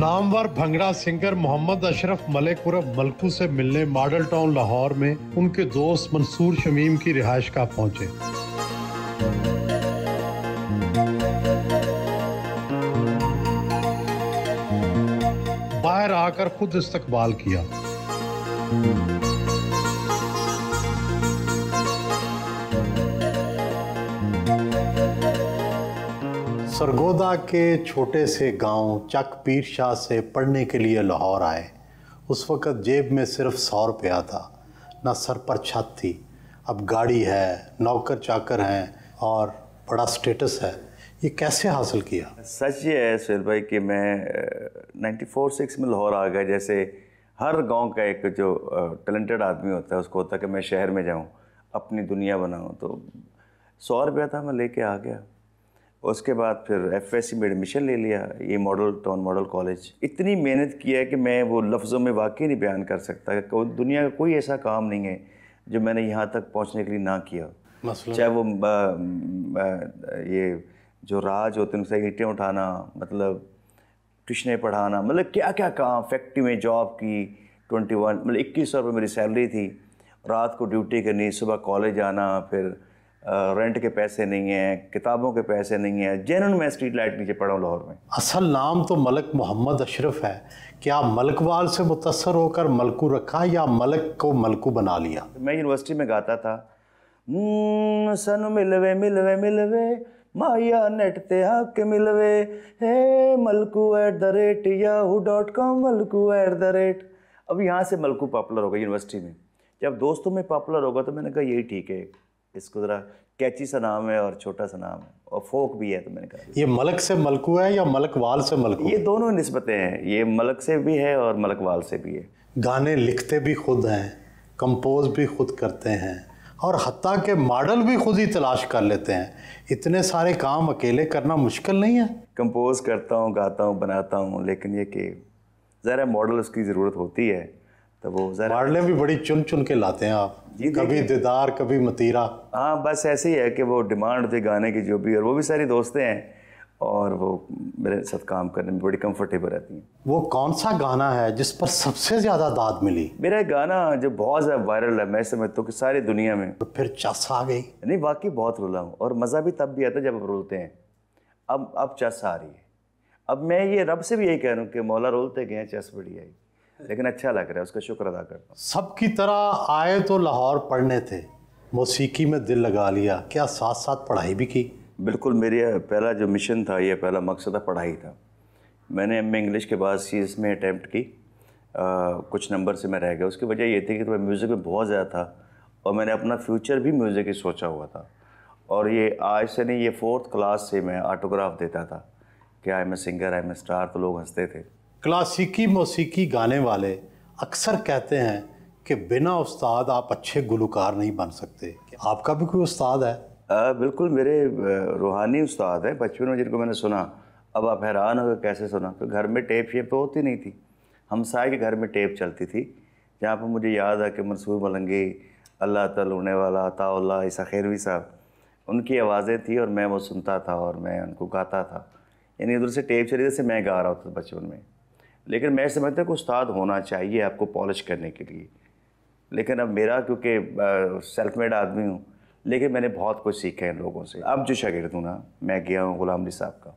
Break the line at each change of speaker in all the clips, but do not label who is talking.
Namvar bhangra singer Mohammad Ashraf Malepura Malkoo से मिलने model town Lahore में उनके दोस्त मंसूर शमीम की रिहाइश का पहुंचे बाहर आकर खुद इस्तकबाल किया सरगोदा के छोटे से गांव चक पीर शाह से पढ़ने के लिए लाहौर आए उस वक़्त जेब में सिर्फ सौ रुपया था ना सर पर छत थी अब गाड़ी है नौकर चाकर हैं और बड़ा स्टेटस है ये कैसे हासिल किया
सच ये है सुर भाई कि मैं नाइन्टी फोर सिक्स में लाहौर आ गया जैसे हर गांव का एक जो टैलेंटेड आदमी होता है उसको होता है कि मैं शहर में जाऊं अपनी दुनिया बनाऊं तो सौ रुपया था मैं लेके आ गया उसके बाद फिर एफ एस सी में एडमिशन ले लिया ये मॉडल टाउन मॉडल कॉलेज इतनी मेहनत की है कि मैं वो लफ्ज़ों में वाकई नहीं बयान कर सकता दुनिया का कोई ऐसा काम नहीं है जो मैंने यहाँ तक पहुँचने के लिए ना किया चाहे वो आ, आ, ये जो राज होते हैं उनसे ईटें उठाना मतलब ट्यूशनें पढ़ाना मतलब क्या क्या काम फैक्ट्री में जॉब की ट्वेंटी वन मतलब इक्कीस सौ रुपये मेरी सैलरी थी रात को ड्यूटी करनी सुबह कॉलेज आना फिर रेंट के पैसे नहीं हैं किताबों के
पैसे नहीं हैं जेनन मैं स्ट्रीट लाइट नीचे पड़ा हूँ लाहौर में असल नाम तो मलक मोहम्मद अशरफ है क्या मलकवाल से मुतासर होकर मलकू रखा या मलक को मलकू बना लिया मैं यूनिवर्सिटी में गाता था
हम्म, सन मिलवे मिलवे मिलवे माया नेट ते हक मिलवे हे Malkoo at the rate yahoo dot com Malkoo at the rate अब यहाँ से मलकू पॉपुलर होगा यूनिवर्सिटी में जब दोस्तों में पॉपुलर होगा तो मैंने कहा यही ठीक है इसको ज़रा कैची सा नाम है और छोटा सा नाम है और फोक भी है तो मैंने कहा ये
मलक से मलकू है या मलकवाल से मलकू ये दोनों नस्बतें हैं ये मलक से भी है और मलकवाल से भी है गाने लिखते भी खुद हैं कंपोज भी खुद करते हैं और हती के मॉडल भी खुद ही तलाश कर लेते हैं इतने सारे काम अकेले करना मुश्किल नहीं है कंपोज करता हूँ गाता हूँ बनाता हूँ लेकिन ये कि
ज़रा मॉडल उसकी ज़रूरत होती है तो वो ज़रा भी बड़ी चुन चुन के लाते हैं आप जी कभी दीदार कभी मतीरा हाँ बस ऐसे ही है कि वो डिमांड थी गाने की जो भी और वो भी सारी दोस्तें हैं और वो मेरे साथ काम करने में बड़ी कंफर्टेबल रहती हैं वो कौन सा गाना है जिस पर सबसे ज़्यादा दाद मिली मेरा गाना जो बहुत ज़्यादा वायरल है मैं समझता हूँ कि सारी दुनिया में तो फिर चस आ गई नहीं वाकई बहुत रुला हूँ और मज़ा भी तब भी आता है जब आप रोलते हैं अब अब चस आ रही है अब मैं ये रब से भी यही कह रहा हूँ कि मौला रोलते गए चस बड़ी आई लेकिन अच्छा लग रहा है उसका शुक्र अदा करता हूँ
सबकी तरह आए तो लाहौर पढ़ने थे मौसीकी में दिल लगा लिया क्या साथ साथ पढ़ाई भी की बिल्कुल मेरी
पहला जो मिशन था यह पहला मकसद था पढ़ाई था मैंने एम इंग्लिश के बाद सी में अटैम्प्ट की आ, कुछ नंबर से मैं रह गया उसकी वजह ये थी कि तो मैं म्यूज़िक में बहुत ज़्यादा था और मैंने अपना फ्यूचर भी म्यूज़िक ही सोचा हुआ था और ये आज से नहीं ये फोर्थ क्लास
से मैं ऑटोग्राफ देता था कि I am a singer I am a star तो लोग हंसते थे क्लासिकी मौसीकी गाने वाले अक्सर कहते हैं कि बिना उस्ताद आप अच्छे गुलकार नहीं बन सकते आपका भी कोई उस्ताद है
आ, बिल्कुल मेरे रूहानी उस्ताद हैं बचपन में जिनको मैंने सुना अब आप हैरान हो कैसे सुना तो घर में टेप शेप तो होती नहीं थी हमसाए के घर में टेप चलती थी जहाँ पर मुझे याद है कि मंसूर मलंगी अल्लाह तल होने वाला ताउल्ला ईसा खैरवी साहब उनकी आवाज़ें थी और मैं वो सुनता था और मैं उनको गाता था यानी उधर से टेप चली जैसे मैं गा रहा होता था बचपन में लेकिन मैं समझता कि उस्ताद होना चाहिए आपको पॉलिश करने के लिए लेकिन अब मेरा क्योंकि सेल्फ मेड आदमी हूँ लेकिन मैंने बहुत कुछ सीखा है इन लोगों से अब जो शागिर्द हूँ ना मैं गया हूँ गुलाम अली साहब का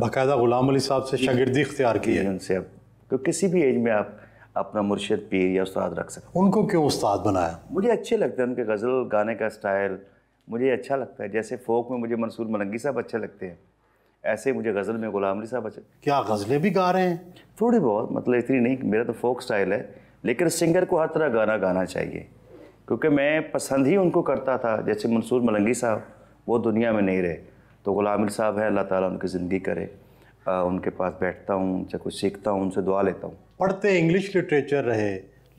बाकायदा गुलाम अली साहब से शागिर्दी इख्तियार की है उनसे अब तो किसी भी एज में आप अपना मुर्शद पीर या उस्ताद रख सकते उनको क्यों उस्ताद बनाया मुझे अच्छे लगते हैं उनके गज़ल गाने का स्टाइल मुझे अच्छा लगता है जैसे फोक में मुझे मंसूर मलंगी साहब अच्छे लगते हैं ऐसे ही मुझे गज़ल में गुलाम अली साहब अच्छे
क्या गज़लें भी गा रहे हैं थोड़ी बहुत मतलब
इतनी नहीं मेरा तो फोक स्टाइल है लेकिन सिंगर को हर तरह गाना गाना चाहिए क्योंकि मैं पसंद ही उनको करता था जैसे मंसूर मलंगी साहब वो दुनिया में नहीं रहे तो गुलाम अली साहब है अल्लाह ताला उनकी ज़िंदगी करे आ, उनके पास बैठता हूँ उनसे कुछ सीखता हूँ उनसे दुआ लेता
हूँ पढ़ते इंग्लिश लिटरेचर रहे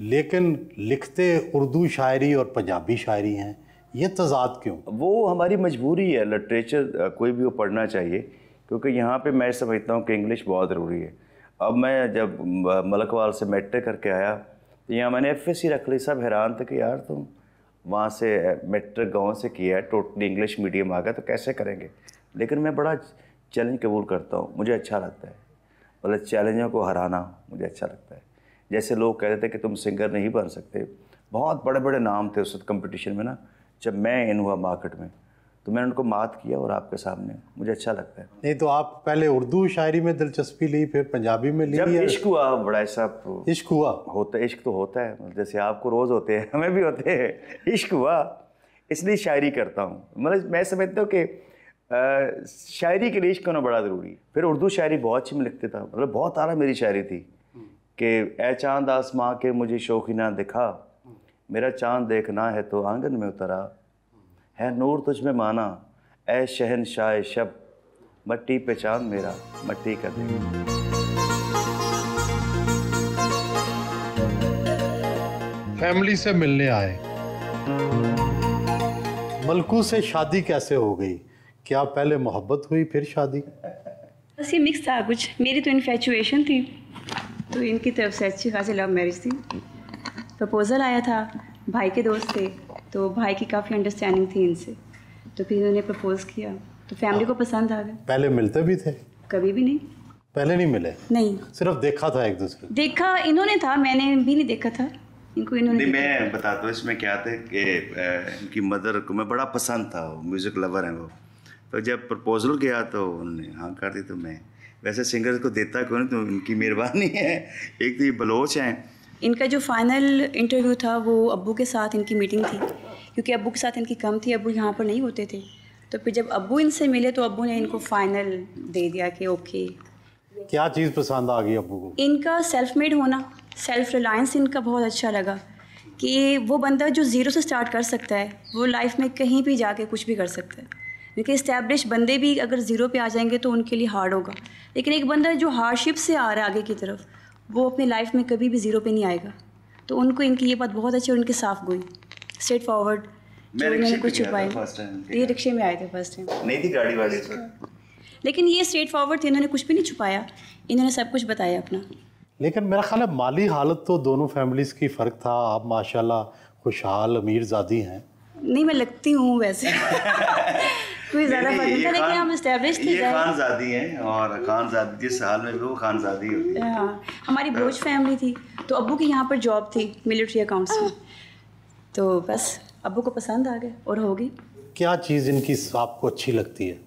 लेकिन लिखते उर्दू शायरी और पंजाबी शायरी हैं ये तजाद क्यों वो हमारी मजबूरी है लिटरेचर कोई भी वो
पढ़ना चाहिए क्योंकि यहाँ पे मैं समझता हूँ कि इंग्लिश बहुत ज़रूरी है अब मैं जब मलकवाल से मेट्रिक करके आया तो यहाँ मैंने एफ रख ली सब हैरान थे कि यार तुम वहाँ से मेट्रिक गाँव से किया है टोटली इंग्लिश मीडियम आ गया तो कैसे करेंगे लेकिन मैं बड़ा चैलेंज कबूल करता हूँ मुझे अच्छा लगता है मतलब चैलेंजों को हराना मुझे अच्छा लगता है जैसे लोग कहते थे कि तुम सिंगर नहीं बन सकते बहुत बड़े बड़े नाम थे उस कंपटीशन में ना जब मैं इन हुआ मार्केट में तो मैंने उनको मात किया और आपके सामने मुझे
अच्छा लगता है नहीं तो आप पहले उर्दू शायरी में दिलचस्पी ली फिर पंजाबी में ली जब इश्क हुआ
बड़ा साहब इश्क हुआ होता इश्क तो होता है मतलब जैसे आपको रोज़ होते हैं हमें भी होते हैं इश्क हुआ इसलिए शायरी करता हूँ मतलब मैं समझता हूँ कि शायरी के लिए इश्क होना बड़ा ज़रूरी फिर उर्दू शायरी बहुत अच्छी में लिखते था मतलब बहुत आला मेरी शायरी थी कि ए चांद आसमां के मुझे शौकीना दिखा मेरा चांद देखना है तो आंगन में उतरा है नूर तुझ में माना ऐ शहन शाह शब मट्टी पहचान मेरा मट्टी का दिल
फैमिली से मिलने आए मलकू से शादी कैसे हो गई क्या पहले मोहब्बत हुई फिर शादी
बस ये मिक्स था कुछ मेरी तो इन्फेचुएशन थी तो इनकी तरफ से अच्छी खासी लव मैरिज थी प्रपोज़ल आया था भाई के दोस्त थे तो भाई की काफ़ी अंडरस्टैंडिंग थी इनसे तो फिर इन्होंने प्रपोज़ किया तो फैमिली को पसंद आ गया
पहले मिलते भी थे कभी भी नहीं पहले नहीं मिले नहीं सिर्फ देखा था एक दूसरे
देखा इन्होंने था मैंने भी नहीं देखा था इनको इन्होंने नहीं मैं
बताता हूँ इसमें क्या था कि
इनकी मदर को मैं बड़ा पसंद था वो म्यूज़िक लवर हैं वो तो जब प्रपोजल गया तो उन्होंने हाँ कर दी तो मैं वैसे सिंगर को देता क्यों नहीं तो उनकी मेहरबानी है एक तो ये बलोच हैं
इनका जो फाइनल इंटरव्यू था वो अबू के साथ इनकी मीटिंग थी क्योंकि अबू के साथ इनकी कम थी अबू यहाँ पर नहीं होते थे तो फिर जब अबू इनसे मिले तो अबू ने इनको फाइनल दे दिया कि ओके
क्या चीज़ पसंद आ गई अबू को
इनका सेल्फ मेड होना सेल्फ रिलायंस इनका बहुत अच्छा लगा कि वो बंदा जो ज़ीरो से स्टार्ट कर सकता है वो लाइफ में कहीं भी जाके कुछ भी कर सकता है क्योंकि इस्टेब्लिश बंदे भी अगर ज़ीरो पे आ जाएंगे तो उनके लिए हार्ड होगा लेकिन एक बंदा जो हार्डशिप से आ रहा है आगे की तरफ वो अपनी लाइफ में कभी भी ज़ीरो पे नहीं आएगा तो उनको इनकी ये बात बहुत अच्छी और उनकी साफ गोई स्ट्रेट फॉरवर्ड कुछ छुपाई ये रिक्शे में आए थे फर्स्ट टाइम नहीं थी गाड़ी वाली तो। लेकिन ये स्ट्रेट फॉरवर्ड थे इन्होंने कुछ भी नहीं छुपाया इन्होंने सब कुछ बताया अपना
लेकिन मेरा ख्याल है माली हालत तो दोनों फैमिलीज़ की फ़र्क था आप माशाल्लाह खुशहाल अमीर जादी हैं
नहीं मैं लगती हूँ वैसे तो हम
नहीं है
हाँ, हमारी भोज फैमिली हाँ। थी तो अबू की यहाँ पर जॉब थी मिलिट्री अकाउंट्स में तो बस अबू को पसंद आ गए और होगी
क्या चीज़ इनकी आपको अच्छी लगती है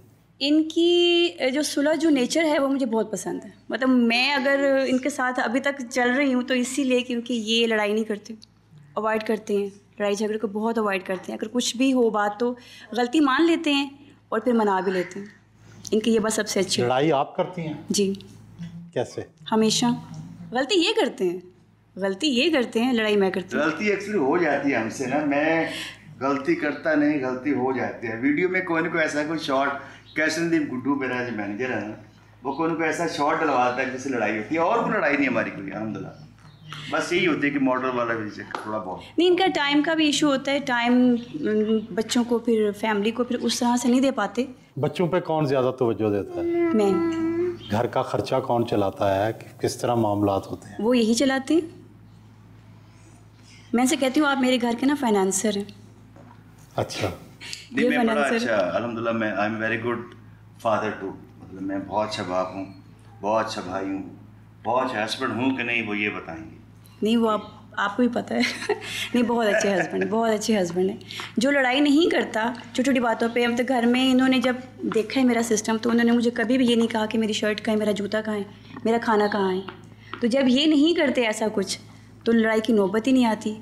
इनकी जो सुलह जो नेचर है वो मुझे बहुत पसंद है मतलब मैं अगर इनके साथ अभी तक चल रही हूँ तो इसीलिए क्योंकि ये लड़ाई नहीं करते अवॉइड करते हैं लड़ाई झगड़े को बहुत अवॉइड करते हैं अगर कुछ भी हो बात तो गलती मान लेते हैं और फिर मना भी लेते हैं इनकी ये बात सबसे अच्छी लड़ाई आप करती हैं जी कैसे हमेशा गलती ये करते हैं गलती ये करते हैं लड़ाई मैं करती हूँ गलती
एक्चुअली हो जाती है हमसे ना मैं गलती करता नहीं गलती हो जाती है वीडियो में कोई ना कोई ऐसा कोई शॉर्ट कैशनदीप गुड्डू मेरा जो मैनेजर है ना वो कोई ना कोई ऐसा शॉर्ट डलवाता है जिससे लड़ाई होती है और कोई लड़ाई नहीं हमारी कोई अलहमदिल्ला बस यही होती है कि मॉडल वाला विजय थोड़ा बहुत
नहीं इनका टाइम का भी इशू होता है टाइम बच्चों को फिर फैमिली को फिर उस तरह से नहीं दे पाते
बच्चों पे कौन ज़्यादा तवज्जो देता
है मैं
घर का खर्चा कौन चलाता है कि किस तरह मामला होते
हैं वो यही चलाती मैं से कहती हूँ आप मेरे घर के ना फाइनेंसर हैं
अच्छा नहीं मैं बड़ा अच्छा अलहमदिल्ला मैं I am very good father to मतलब मैं बहुत अच्छा बाप हूँ बहुत अच्छा भाई हूँ बहुत अच्छा हस्बैंड हूँ कि नहीं वो ये बताएंगे
नहीं वो आप आपको भी पता है नहीं बहुत अच्छे हस्बैंड बहुत अच्छे हस्बैंड हैं जो लड़ाई नहीं करता छोटी छोटी बातों पे अब तो घर में इन्होंने जब देखा है मेरा सिस्टम तो उन्होंने मुझे कभी भी ये नहीं कहा कि मेरी शर्ट कहाँ है मेरा जूता कहाँ है मेरा खाना कहाँ है तो जब ये नहीं करते ऐसा कुछ तो लड़ाई की नौबत ही नहीं आती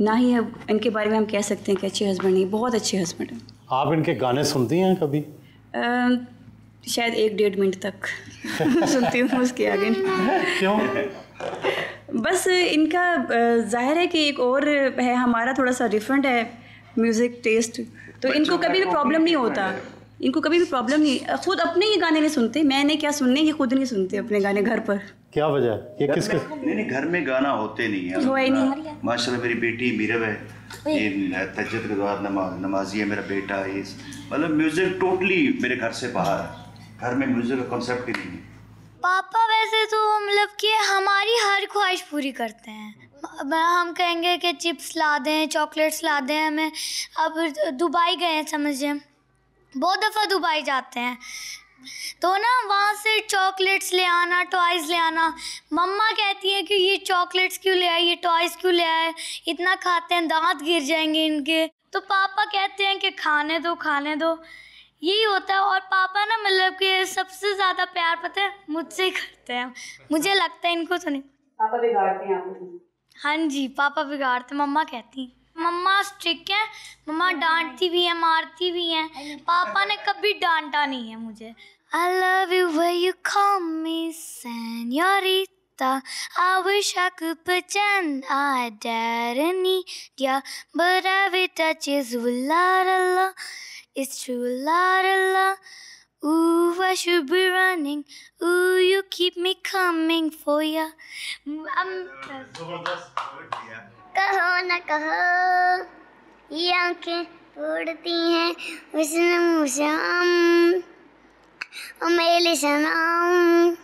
ना ही अब इनके बारे में हम कह सकते हैं कि अच्छे हस्बैंड नहीं बहुत अच्छे हस्बैंड हैं
आप इनके गाने सुनती हैं कभी
शायद एक डेढ़ मिनट तक सुनती हूँ उसके आगे क्यों बस इनका ज़ाहिर है कि एक और है हमारा थोड़ा सा डिफरेंट है म्यूज़िक टेस्ट तो इनको कभी भी प्रॉब्लम नहीं होता इनको कभी भी प्रॉब्लम नहीं खुद अपने ही गाने नहीं सुनते मैंने क्या सुनने ये खुद नहीं सुनते अपने गाने घर पर
क्या वजह है ये
किस नहीं नहीं घर में गाना होते नहीं है हो नहीं हाँ। माशाल्लाह मेरी बेटी मीरब है ये तजद के बाद नमाजी है मेरा बेटा ये मतलब म्यूज़िक टोटली मेरे घर से बाहर है घर में म्यूज़िक का कॉन्सेप्ट ही नहीं है
पापा वैसे तो मतलब कि हमारी हर ख्वाहिश पूरी करते हैं हम कहेंगे कि चिप्स ला दें चॉकलेट्स ला दें हमें अब दुबई गए हैं समझिए बहुत दफ़ा दुबई जाते हैं तो ना वहाँ से चॉकलेट्स ले आना टॉयज़ ले आना मम्मा कहती है कि ये चॉकलेट्स क्यों ले आए ये टॉयज़ क्यों ले आए इतना खाते हैं दांत गिर जाएंगे इनके तो पापा कहते हैं कि खाने दो खाने दो यही होता है और पापा ना मतलब कि सबसे ज़्यादा प्यार पता है मुझसे ही करते हैं मुझे अच्छा। लगता है इनको तो
पापा बिगाड़ते हैं
हाँ जी पापा बिगाड़ते मम्मा कहती मम्मा स्ट्रिक है मम्मा डांटती भी है मारती भी है पापा ने कभी डांटा नहीं है मुझे I love you when you call me senorita I wish I could pretend I didn't need ya, but every touch is la la la. It's true, la la la. Ooh, I should be running. Ooh, you keep me coming for ya. I'm कहो न कहो ये आंखें तोड़ती हैं उसने मुझे मेरे सनाम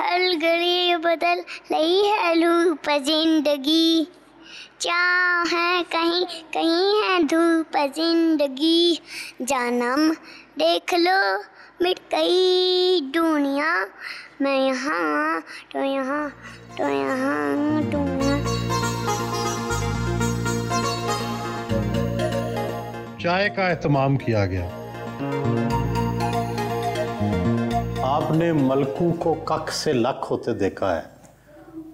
हर गली बदल रही है लू पर जिंदगी बच्चा है कहीं कहीं है धूप जिंदगी जन्म देख लो मिट गई दुनिया मैं यहाँ तो यहाँ
तो यहाँ दुनिया चाय का एहतमाम किया गया आपने मलकू को कख से लख होते देखा है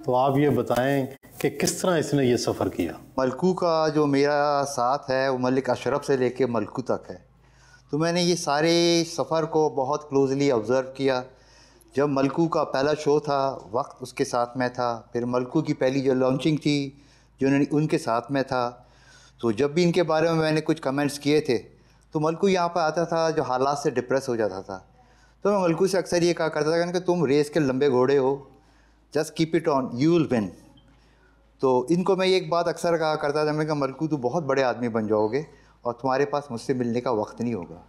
तो आप ये बताएं कि किस तरह इसने ये सफ़र किया मलकू का जो मेरा साथ है वो मलिक अशरफ से लेके मलकू तक है तो मैंने ये सारे सफ़र को बहुत क्लोजली ऑब्ज़र्व किया जब मलकू का पहला शो था वक्त उसके
साथ में था फिर मलकू की पहली जो लॉन्चिंग थी जो उनके साथ में था तो जब भी इनके बारे में मैंने कुछ कमेंट्स किए थे तो मलकू यहाँ पर आता था जो हालात से डिप्रेस हो जाता था तो मैं मलकू से अक्सर ये कहा करता था कि तुम रेस के लंबे घोड़े हो just keep it on you will win तो इनको मैं एक बात अक्सर कहा करता था मैं कहा मलकू तो बहुत बड़े आदमी बन जाओगे और तुम्हारे पास मुझसे मिलने का वक्त नहीं होगा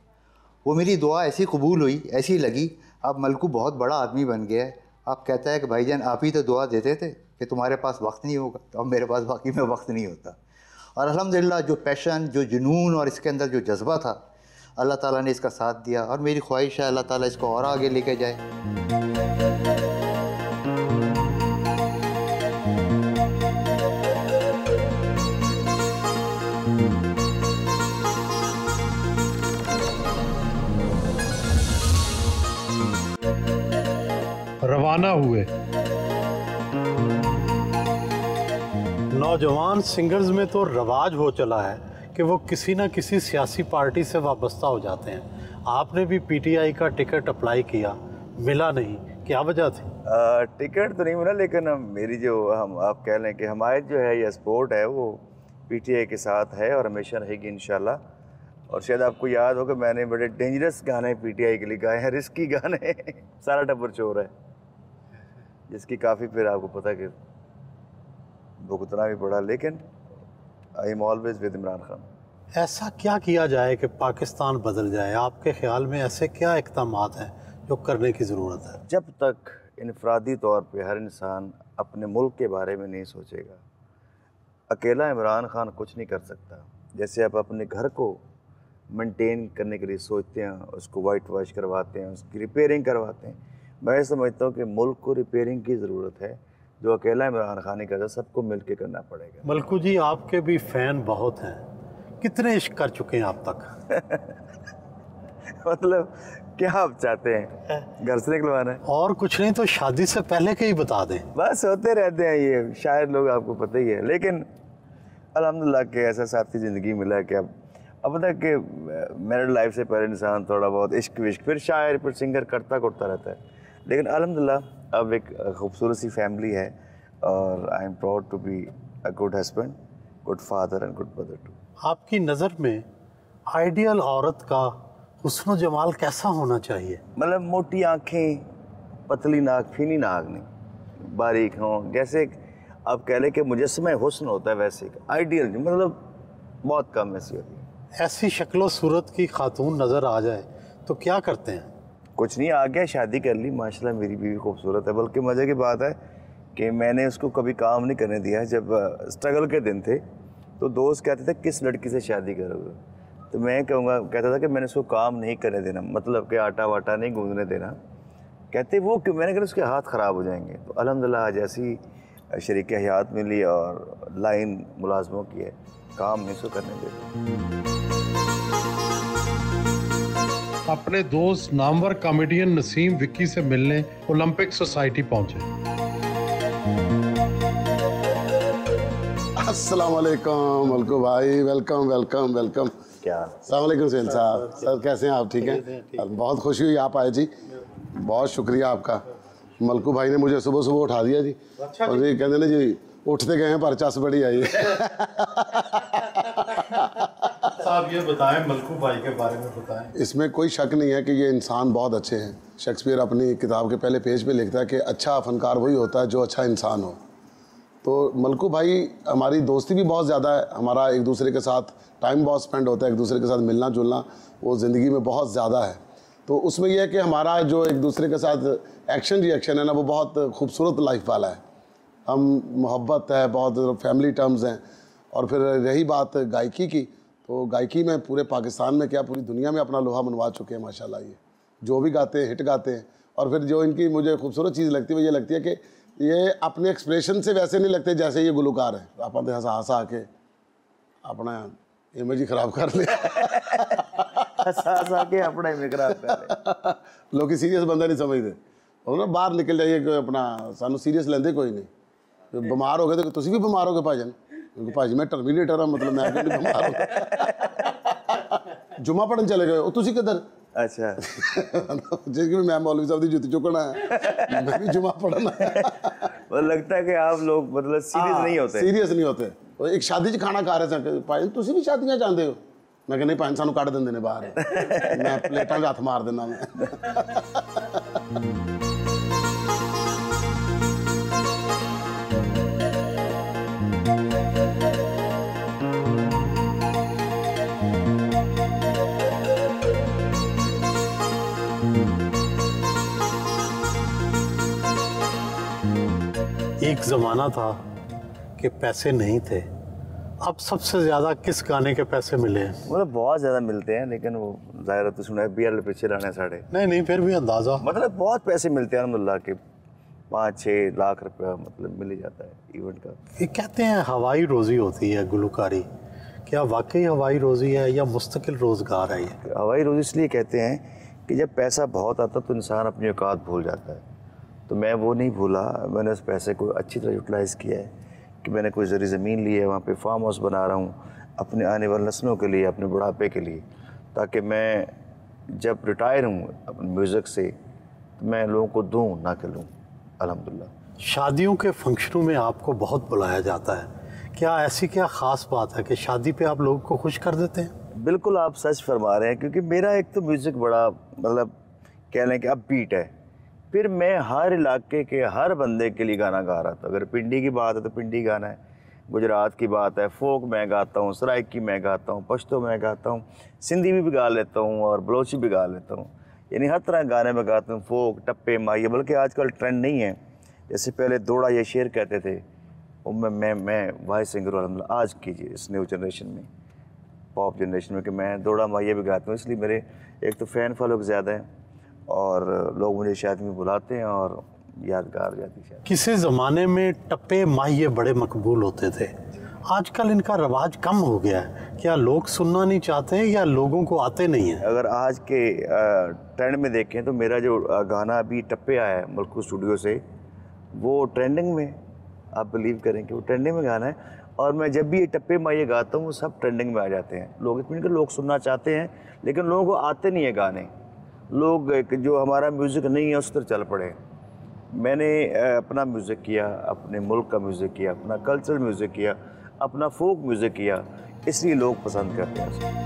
वो मेरी दुआ ऐसी कबूल हुई ऐसी लगी अब मलकू बहुत बड़ा आदमी बन गया है अब कहता है कि भाईजान आप ही तो दुआ देते थे कि तुम्हारे पास वक्त नहीं होगा तो अब मेरे पास वाकई में वक्त नहीं होता और अलहमदिल्ला जो पैशन जो जुनून और इसके अंदर जो जज्बा था अल्लाह ताला ने इसका साथ दिया और मेरी
ख्वाहिश है अल्लाह ताला इसको और आगे लेके जाए ना हुए नौजवान सिंगर्स में तो रवाज हो चला है कि वो किसी ना किसी सियासी पार्टी से वाबस्ता हो जाते हैं आपने भी पीटीआई का टिकट अप्लाई किया मिला नहीं क्या वजह थी टिकट तो नहीं मिला लेकिन
मेरी जो हम आप कह लें कि हमारे जो है यह स्पोर्ट है वो पीटीआई के साथ है और हमेशा रहेगी इन और शायद आपको याद हो कि मैंने बड़े डेंजरस गाने पीटीआई के लिए गाए हैं रिस्की गाने सारा टब्बर चोर है जिसकी काफ़ी फिर आपको पता कि भुगतना भी पड़ा लेकिन I am always with Imran Khan
ऐसा क्या किया जाए कि पाकिस्तान बदल जाए आपके ख्याल में ऐसे क्या इकदाम हैं जो करने की ज़रूरत
है जब तक इनफरादी तौर पर हर इंसान अपने मुल्क के बारे में नहीं सोचेगा अकेला इमरान खान कुछ नहीं कर सकता जैसे आप अपने घर को मेंटेन करने के लिए सोचते हैं उसको वाइट वॉश करवाते हैं उसकी रिपेयरिंग करवाते हैं मैं समझता हूँ कि मुल्क को रिपेयरिंग की ज़रूरत है जो अकेला इमरान खान नहीं कर सबको मिल के करना पड़ेगा
मलकू जी आपके भी फ़ैन बहुत हैं कितने इश्क कर चुके हैं आप तक मतलब क्या आप चाहते हैं घर से निकलवाना है और कुछ नहीं तो शादी से पहले के ही बता दें बस
होते रहते हैं ये शायद लोग आपको पता ही है लेकिन अलहमदिल्ला के ऐसा साथी ज़िंदगी मिला कि अब अब तक के मेरिड लाइफ से पहले इंसान थोड़ा बहुत इश्क विश्क फिर शायर फिर सिंगर करता करता रहता है लेकिन अलहमदिल्ला अब एक खूबसूरत सी फैमिली है और I am proud to be a good husband good father and good mother to
आपकी नज़र में आइडियल औरत का हसन जमाल कैसा होना चाहिए मतलब मोटी आँखें पतली नाक फीनी नाक नहीं बारीक
हों जैसे आप कह लें कि मुजस्मे हुसन होता है वैसे आइडियल मतलब बहुत कम ऐसी होती
है ऐसी शक्लो सूरत की खातून नज़र आ जाए तो क्या करते
हैं कुछ नहीं आ गया शादी कर ली माशाल्लाह मेरी बीवी खूबसूरत है बल्कि मज़े की बात है कि मैंने उसको कभी काम नहीं करने दिया जब स्ट्रगल के दिन थे तो दोस्त कहते थे किस लड़की से शादी करोगे तो मैं कहूँगा कहता था कि मैंने उसको काम नहीं करने देना मतलब कि आटा वाटा नहीं गूंदने देना कहते वो क्यों मैंने कहा उसके हाथ ख़राब हो जाएंगे तो अलहमदिल्ला आज ऐसी शरीक हयात मिली और लाइन मुलाजमों की है काम नहीं सो करने देना
अपने दोस्त नामवर कॉमेडियन नसीम विक्की से मिलने ओलंपिक सोसाइटी पहुंचे
अस्सलाम वालेकुम अलकू भाई वेलकम वेलकम वेलकम क्या अस्सलाम वालेकुम सुहेल साहब सर कैसे हैं आप ठीक हैं बहुत खुशी हुई आप आए जी बहुत शुक्रिया आपका मलकू भाई ने मुझे सुबह सुबह उठा दिया जी अच्छा और जी कहते ना जी उठते गए हैं पर चस बड़ी आई
साहब ये बताएं मलकू भाई के बारे में बताएं
इसमें कोई शक नहीं है कि ये इंसान बहुत अच्छे हैं शेक्सपियर अपनी किताब के पहले पेज पे लिखता है कि अच्छा फनकार वही होता है जो अच्छा इंसान हो तो मलकू भाई हमारी दोस्ती भी बहुत ज़्यादा है हमारा एक दूसरे के साथ टाइम बहुत स्पेंड होता है एक दूसरे के साथ मिलना जुलना वो ज़िंदगी में बहुत ज़्यादा है तो उसमें यह है कि हमारा जो एक दूसरे के साथ एक्शन रिएक्शन है ना वो बहुत खूबसूरत लाइफ वाला है हम मोहब्बत है बहुत फैमिली टर्म्स हैं और फिर रही बात गायकी की तो गायकी में पूरे पाकिस्तान में क्या पूरी दुनिया में अपना लोहा मनवा चुके हैं माशाल्लाह ये जो भी गाते हैं हिट गाते हैं और फिर जो इनकी मुझे खूबसूरत चीज़ लगती है वो ये लगती है कि ये अपने एक्सप्रेशन से वैसे नहीं लगते जैसे ये गुलकार है आप हंसा हंसा के अपना इमेज ही ख़राब कर लिया हंसा के अपना इमेज खराब कर लोग सीरियस बंदा नहीं समझते बाहर निकल जाइए अपना सानू सीरियस लेंदे कोई नहीं बीमार हो गए तो तुम भी बीमार हो गए भाजन ਕਿਉਂਕਿ ਭਾਜੀ ਮੈਂ ਟਰਮੀਨੇਟਰ ਆ ਮਤਲਬ ਮੈਂ ਕਿਹਨੂੰ ਬਿਮਾਰ ਜੁਮਾ ਪੜਨ ਚਲੇ ਗਏ ਉਹ ਤੁਸੀਂ ਕਿੱਧਰ ਅੱਛਾ ਜਿਸ ਕਿ मैं मौलवी साहब की जुती चुकना है मैं भी जुमा पढ़ना है लगता है कि आप लोग मतलब सीरियस नहीं होते सीरियस नहीं होते और एक शादी च खाना खा रहे थे भाई ਤੁਸੀਂ ਵੀ ਸ਼ਾਦੀਆਂ ਜਾਂਦੇ ਹੋ ਮੈਂ ਕਹਿੰਦਾ ਭਾਈ ਸਾਨੂੰ ਕੱਢ ਦਿੰਦੇ ਨੇ ਬਾਹਰ ਮੈਂ ਪਲੇਟਾਂ 'ਚ ਹੱਥ ਮਾਰ ਦਿੰਦਾ ਮੈਂ
एक ज़माना था कि पैसे नहीं थे अब सबसे ज़्यादा किस गाने के पैसे मिले हैं
मतलब बहुत ज़्यादा मिलते हैं लेकिन वो ज़ाहिर तो सुना है बी एल पीछे रहने साढ़े नहीं नहीं फिर भी अंदाज़ा मतलब बहुत पैसे मिलते हैं अलहमदिल्ला के पाँच छः लाख रुपया मतलब
मिल जाता है इवेंट का ये कहते हैं हवाई रोज़ी होती है गुलकारी क्या वाकई हवाई रोज़ी है या मुस्तकिल रोज़गार है ये हवाई रोज़ी इसलिए कहते हैं कि जब पैसा
बहुत आता तो इंसान अपनी औकात भूल जाता है तो मैं वो नहीं भूला मैंने उस पैसे को अच्छी तरह यूटिलाइज़ किया है कि मैंने कोई ज़रूरी ज़मीन ली है वहाँ पे फार्म हाउस बना रहा हूँ अपने आने वाले नस्लों के लिए अपने बुढ़ापे के लिए ताकि मैं जब रिटायर हूँ अपने
म्यूज़िक से तो मैं लोगों को दूँ ना कर लूँ अलहमदिल्ला शादियों के फंक्शनों में आपको बहुत बुलाया जाता है क्या ऐसी क्या ख़ास बात है कि शादी पे आप लोगों को खुश कर देते हैं बिल्कुल आप सच फरमा रहे हैं क्योंकि मेरा एक तो म्यूज़िक बड़ा मतलब
कह लें कि अब बीट है फिर मैं हर इलाके के हर बंदे के लिए गाना गा रहा था अगर पिंडी की बात है तो पिंडी गाना है गुजरात की बात है फोक मैं गाता हूँ सराइकी मैं गाता हूँ पश्तो मैं गाता हूँ सिंधी भी, भी गा लेता हूँ और बलोची भी गा लेता हूँ यानी हर तरह गाने में गाता हूँ फोक टप्पे माइए बल्कि आजकल ट्रेंड नहीं है जैसे पहले दौड़ा या शेर कहते थे और मैं मैं मैं वाइस सिंगर अलहमद आज कीजिए इस न्यू जनरेशन में पॉप जनरेशन में कि मैं दौड़ा माइए भी गाता हूँ इसलिए मेरे एक तो फ़ैन फॉलोअर ज़्यादा हैं और लोग मुझे शायद में बुलाते हैं और यादगार जाती
शायद किसी ज़माने में टप्पे माहिए बड़े मकबूल होते थे आजकल इनका रवाज कम हो गया है क्या लोग सुनना नहीं चाहते हैं या लोगों को आते नहीं हैं अगर आज के ट्रेंड में
देखें तो मेरा जो गाना अभी टप्पे आया है मलकू स्टूडियो से वो ट्रेंडिंग में आप बिलीव करें कि वो ट्रेंडिंग में गाना है और मैं जब भी ये टप्पे मैं ये गाता हूँ वो सब ट्रेंडिंग में आ जाते हैं लोग इतने लोग सुनना चाहते हैं लेकिन लोगों को आते नहीं है गाने लोग जो हमारा म्यूज़िक नहीं है उस तरह चल पड़े मैंने अपना म्यूज़िक किया अपने मुल्क का म्यूज़िक किया अपना कल्चरल म्यूज़िक किया अपना फोक म्यूज़िक किया इसलिए लोग पसंद करते हैं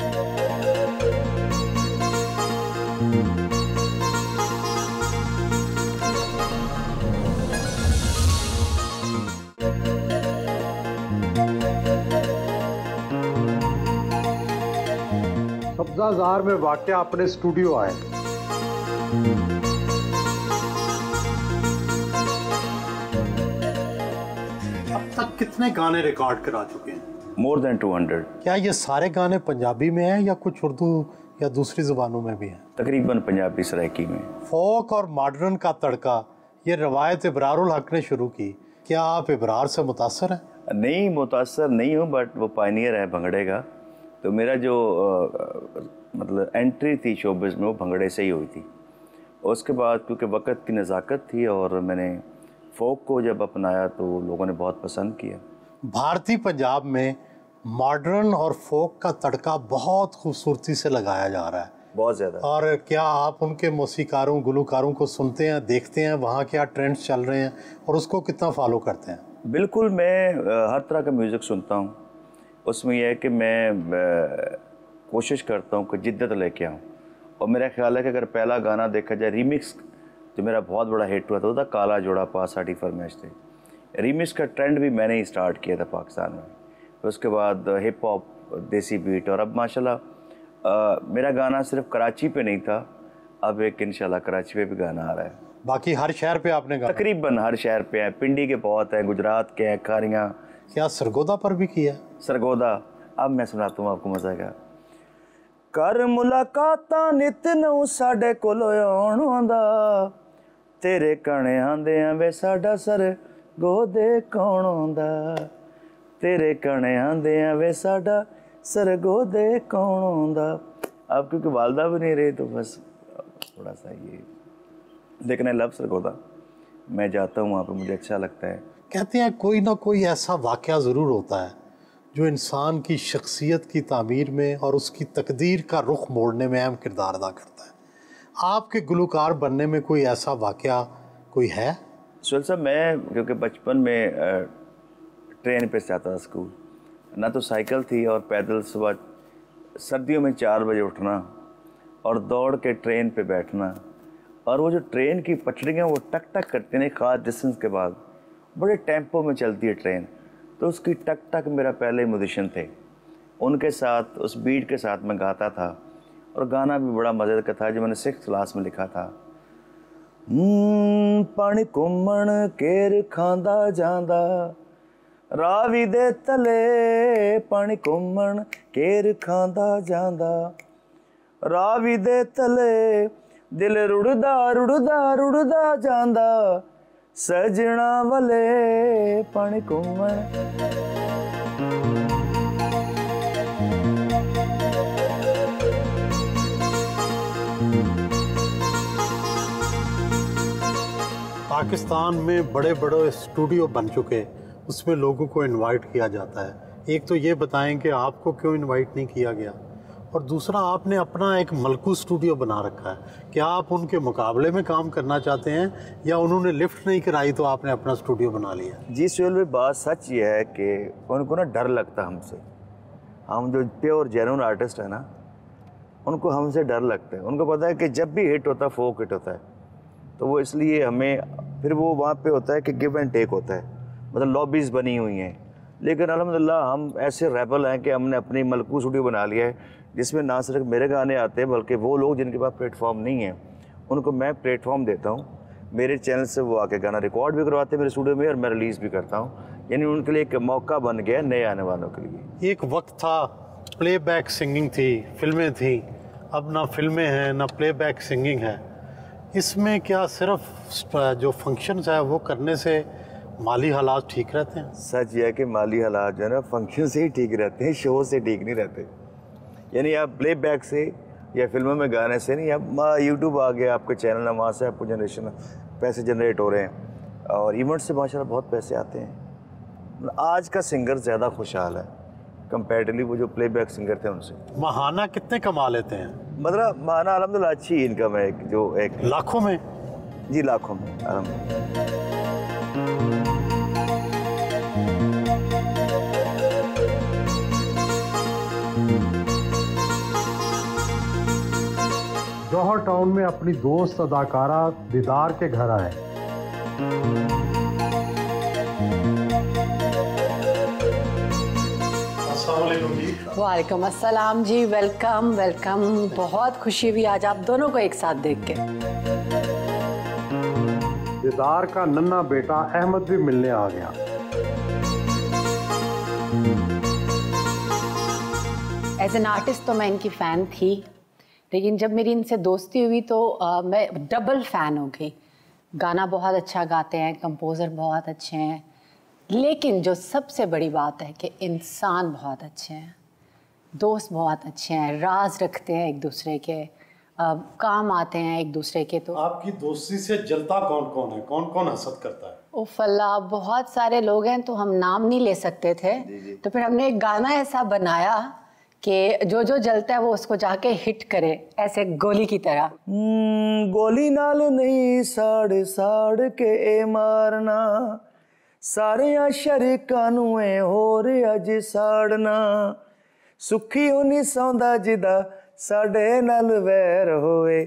हजार में वाक्य अपने स्टूडियो आए तक कितने गाने रिकॉर्ड करा चुके
हैं मोर देन 200
क्या ये सारे गाने पंजाबी में हैं या कुछ उर्दू या दूसरी जुबानों में भी हैं तकरीबन पंजाबी सराकी में फोक और मॉडर्न का तड़का ये रवायत इब्रारुल हक ने शुरू की क्या आप इब्रार से मुतासर हैं
नहीं मुतासर नहीं हूँ बट वो पाइनियर है भंगड़े का तो मेरा जो आ, मतलब एंट्री थी शोबिस में वो भंगड़े से ही हुई थी उसके बाद क्योंकि वक़्त की नज़ाकत थी और मैंने फोक को जब अपनाया तो लोगों ने बहुत पसंद किया
भारतीय पंजाब में मॉडर्न और फोक का तड़का बहुत खूबसूरती से लगाया जा रहा है बहुत ज़्यादा और क्या आप उनके मौसीकारों गुलकारों को सुनते हैं देखते हैं वहाँ क्या ट्रेंड्स चल रहे हैं और उसको कितना फॉलो करते हैं
बिल्कुल मैं हर तरह का म्यूज़िक सुनता हूँ उसमें यह है कि मैं कोशिश करता हूँ कि जिद्दत लेके आऊँ और मेरा ख्याल है कि अगर पहला गाना देखा जाए रीमिक्स तो मेरा बहुत बड़ा हिट हुआ था वो था काला जोड़ा पास साठी फरमाइश थे रिमिक्स का ट्रेंड भी मैंने ही स्टार्ट किया था पाकिस्तान में फिर उसके बाद hip uh, hop desi beat और अब माशाल्लाह uh, मेरा गाना सिर्फ कराची पे नहीं था अब एक इंशाल्लाह कराची पे भी गाना आ रहा है
बाकी हर शहर पे आपने गाना तकरीबन
हर शहर पे है पिंडी के बहुत हैं गुजरात के हैं खारियाँ क्या सरगोदा पर भी किया सरगोदा अब मैं सुनाता हूँ आपको मजा का कर मुलाकात नित नू साढ़े को तेरे कने आंदे ਆਂ साडा सर ਸਰ ਗੋਦੇ कौन आंदा तेरे कने ਆਂਦੇ ਆਂ ਵੇ ਸਾਡਾ सर गोदे कौन आंदा आप क्योंकि वालदा भी नहीं रहे तो बस थोड़ा सा
ये लेकिन आई लव मैं जाता हूँ वहाँ पर मुझे अच्छा लगता है कहते हैं कोई ना कोई ऐसा वाक़ ज़रूर होता है जो इंसान की शख्सियत की तामीर में और उसकी तकदीर का रुख मोड़ने में अहम किरदार अदा करता है आपके गुलकार बनने में कोई ऐसा वाक़ कोई है
सुल साहब मैं क्योंकि बचपन में ट्रेन पे जाता था स्कूल ना तो साइकिल थी और पैदल सुबह सर्दियों में चार बजे उठना और दौड़ के ट्रेन पे बैठना और वो जो ट्रेन की पटड़ियाँ वो टक टक करती हैं ख़ास डिस्टेंस के बाद बड़े टेम्पो में चलती है ट्रेन तो उसकी टक टक मेरा पहले म्यूजिशन थे उनके साथ उस बीट के साथ मैं गाता था और गाना भी बड़ा मज़े का था जो मैंने सिक्स क्लास में लिखा था हम्म, पानी घूमण केर खांदा जांदा रावी दे तले पानी घूमन केर खांदा जांदा रावी दे तले दिल रुड़दा रुड़दा रुड़दा जांदा सजना वले पानी घूमण
पाकिस्तान में बड़े बड़े स्टूडियो बन चुके हैं उसमें लोगों को इनवाइट किया जाता है एक तो ये बताएं कि आपको क्यों इनवाइट नहीं किया गया और दूसरा आपने अपना एक मलकू स्टूडियो बना रखा है क्या आप उनके मुकाबले में काम करना चाहते हैं या उन्होंने लिफ्ट नहीं कराई तो आपने अपना स्टूडियो बना लिया
जी सुहेल भाई बात सच ये है कि उनको ना डर लगता हमसे हम जो प्योर जेनुअन आर्टिस्ट है ना उनको हमसे डर लगता है उनको पता है कि जब भी हिट होता है फोक हिट होता है तो वो इसलिए हमें फिर वो वहाँ पे होता है कि गिव एंड टेक होता है मतलब लॉबीज़ बनी हुई हैं लेकिन अलहमदिल्ला हम ऐसे रेबल हैं कि हमने अपनी मलकू स्टूडियो बना लिया है जिसमें ना सिर्फ मेरे गाने आते हैं बल्कि वो लोग जिनके पास प्लेटफॉर्म नहीं है उनको मैं प्लेटफॉर्म देता हूँ मेरे चैनल से वो आके गाना रिकॉर्ड भी करवाते हैं मेरे स्टूडियो में और मैं रिलीज़ भी करता हूँ यानी उनके लिए एक मौका बन गया नए आने वालों के लिए
एक वक्त था प्लेबैक सिंगिंग थी फिल्में थी अब ना फिल्में हैं ना प्लेबैक सिंगिंग है इसमें क्या सिर्फ जो फंक्शन है वो करने से माली हालात ठीक रहते हैं
सच यह है कि माली हालात जो है ना फंक्शन से ही ठीक रहते हैं शो से ठीक नहीं रहते यानी आप प्ले से या फिल्मों में गाने से नहीं अब यूट्यूब आ गया आपके चैनल है वहाँ से आपको जनरेशन पैसे जनरेट हो रहे हैं और इवेंट से माशा बहुत पैसे आते हैं आज का सिंगर ज़्यादा खुशहाल है कंपेरेटिवली वो जो प्लेबैक सिंगर
थे उनसे महाना कितने कमा लेते हैं
मतलब महाना अलहमदिल्ला अच्छी इनकम है जो एक लाखों में जी लाखों में अलहमदिल्ला
जौहर टाउन में अपनी दोस्त अदाकारा दीदार के घर आए
वालेकुम अस्सलाम जी वेलकम वेलकम बहुत खुशी हुई आज आप दोनों को एक साथ देख के
दीदार का नन्ना बेटा अहमद भी मिलने आ गया
एज एन आर्टिस्ट तो मैं इनकी फ़ैन थी लेकिन जब मेरी इनसे दोस्ती हुई तो आ, मैं डबल फ़ैन हो गई गाना बहुत अच्छा गाते हैं कंपोज़र बहुत अच्छे हैं लेकिन जो सबसे बड़ी बात है कि इंसान बहुत अच्छे हैं दोस्त बहुत अच्छे हैं राज रखते हैं एक दूसरे के आ, काम आते हैं एक दूसरे के तो
आपकी दोस्ती से जलता कौन कौन है कौन कौन हसद करता है
उफ बहुत सारे लोग हैं तो हम नाम नहीं ले सकते थे तो फिर हमने एक गाना ऐसा बनाया कि जो जो जलता है वो उसको जाके हिट करे ऐसे गोली की तरह हम्म,
गोली नाल नहीं साड़ साड़ के ए मारना सारे शरीका हो होर अज साड़ना सुखी होनी सौदा जिदा साढ़े नल वैर होवे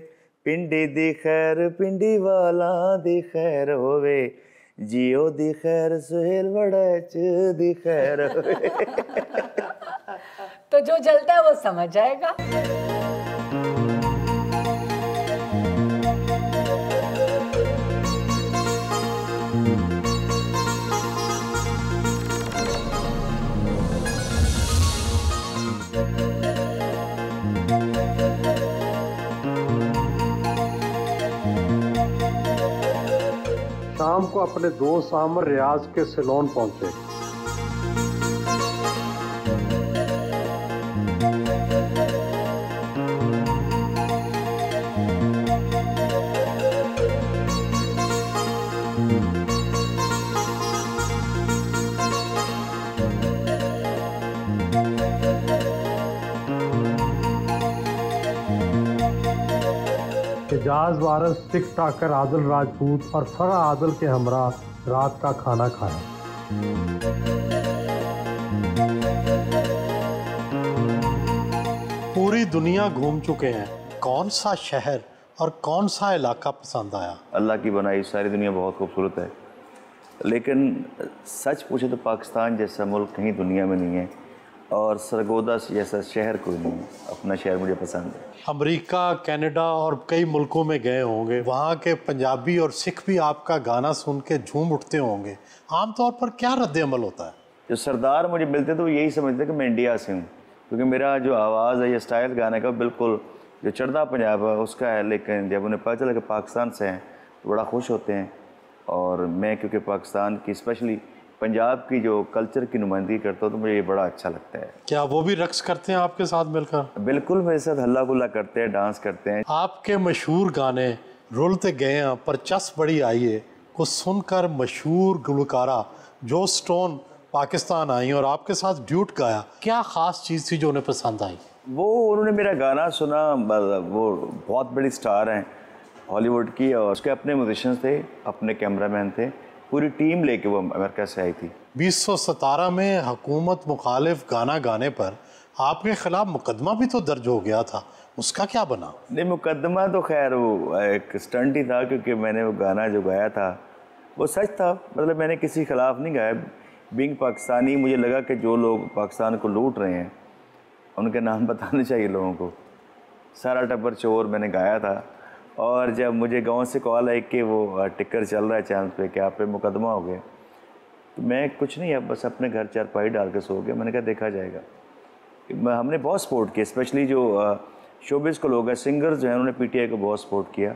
पिंडी दी खैर पिंडी वाला दी खैर होवे जियो दी खैर सुहेल वड़े च दी खैर होवे
तो जो जलता है वो समझ जाएगा
शाम को अपने दोस्त आमर रियाज के सिलोन पहुंचे राज वारस सिख टाकर आदल राजपूत और फरा आदल के हमरा रात का खाना खाया पूरी दुनिया घूम चुके हैं कौन सा शहर और कौन सा इलाका पसंद आया
अल्लाह की बनाई सारी दुनिया बहुत खूबसूरत है लेकिन सच पूछे तो पाकिस्तान जैसा मुल्क कहीं दुनिया में नहीं है और सरगोदा जैसा शहर कोई नहीं अपना शहर मुझे पसंद है
अमेरिका कनाडा और कई मुल्कों में गए होंगे वहाँ के पंजाबी और सिख भी आपका गाना सुन के झूम उठते होंगे आमतौर पर क्या रद्द अमल होता है जो सरदार मुझे मिलते थे तो वो यही समझते कि मैं इंडिया से हूँ क्योंकि मेरा
जो आवाज़ है या स्टाइल गाने का बिल्कुल जो चढ़दा पंजाब है उसका है लेकिन जब उन्हें पता चला कि पाकिस्तान से हैं तो बड़ा खुश होते हैं और मैं क्योंकि पाकिस्तान की स्पेशली पंजाब की जो कल्चर की नुमाइंदगी करता हूँ तो मुझे ये बड़ा अच्छा लगता है
क्या वो भी रक्स करते हैं आपके साथ मिलकर बिल्कुल मेरे साथ हल्ला गुल्ला करते हैं डांस करते हैं आपके मशहूर गाने रुलते गए पर चस बड़ी आई है को सुनकर मशहूर गुलकारा जो स्टोन पाकिस्तान आई और आपके साथ ड्यूट गाया क्या ख़ास चीज़ थी जो उन्हें पसंद आई
वो उन्होंने मेरा गाना सुना मतलब वो बहुत बड़ी स्टार हैं
हॉलीवुड की और उसके अपने म्यूजिशंस थे अपने कैमरामैन थे पूरी टीम लेके वो अमेरिका से आई थी सतारह में हुकूमत मुखालिफ गाना गाने पर आपके खिलाफ मुकदमा भी तो दर्ज हो गया था उसका क्या बना
नहीं मुकदमा तो खैर वो एक स्टंट ही था क्योंकि मैंने वो गाना जो गाया था वो सच था मतलब मैंने किसी खिलाफ नहीं गाया बिंग पाकिस्तानी मुझे लगा कि जो लोग पाकिस्तान को लूट रहे हैं उनके नाम बताने चाहिए लोगों को सारा टब्बर चोर मैंने गाया था और जब मुझे गांव से कॉल आई कि वो टिक्कर चल रहा है चैनल पे कि आप पे मुकदमा हो गया तो मैं कुछ नहीं अब बस अपने घर चारपाई डाल के सो गया मैंने कहा देखा जाएगा हमने बहुत सपोर्ट किया स्पेशली जो शोबिस को लोग हैं सिंगर्स जो हैं उन्होंने पी को बहुत सपोर्ट किया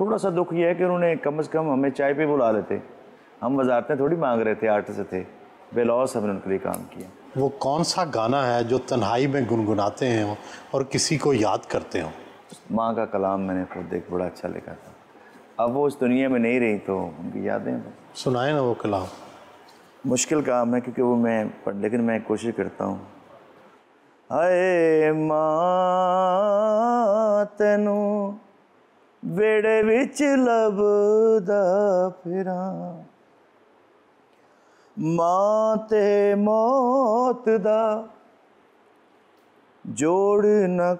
थोड़ा सा दुख यह है कि उन्होंने कम अज़ कम हमें चाय पे बुला लेते हम वजारतें थोड़ी मांग रहे थे आर्टिस्ट थे बेलॉस हमने उनके लिए काम किया
वो कौन सा गाना है जो तन्हाई में गुनगुनाते हैं और किसी को याद करते हों माँ का कलाम मैंने खुद देख बड़ा अच्छा लिखा
था अब वो उस दुनिया में नहीं रही तो उनकी यादें सुनाए ना वो कलाम मुश्किल काम है क्योंकि वो मैं पढ़ लेकिन मैं कोशिश करता हूँ अय माँ बेड़े बिच ਵਿੱਚ ਲੱਭਦਾ माँ ते मौत ਮੌਤ ਦਾ ਜੋੜ ਨਾ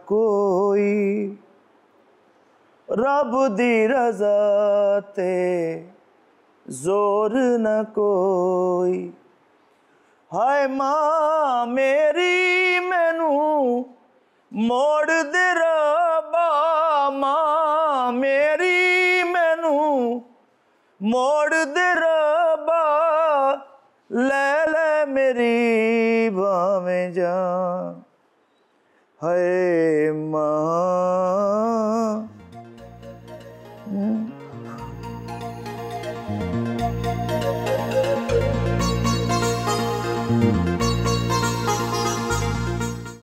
रब दी रजाते जोर न कोई हाय माँ मेरी मैनू मोड़ दे रबा माँ मेरी मैनू मोड़ दे रबा ले ले मेरी बावें जा हाय माँ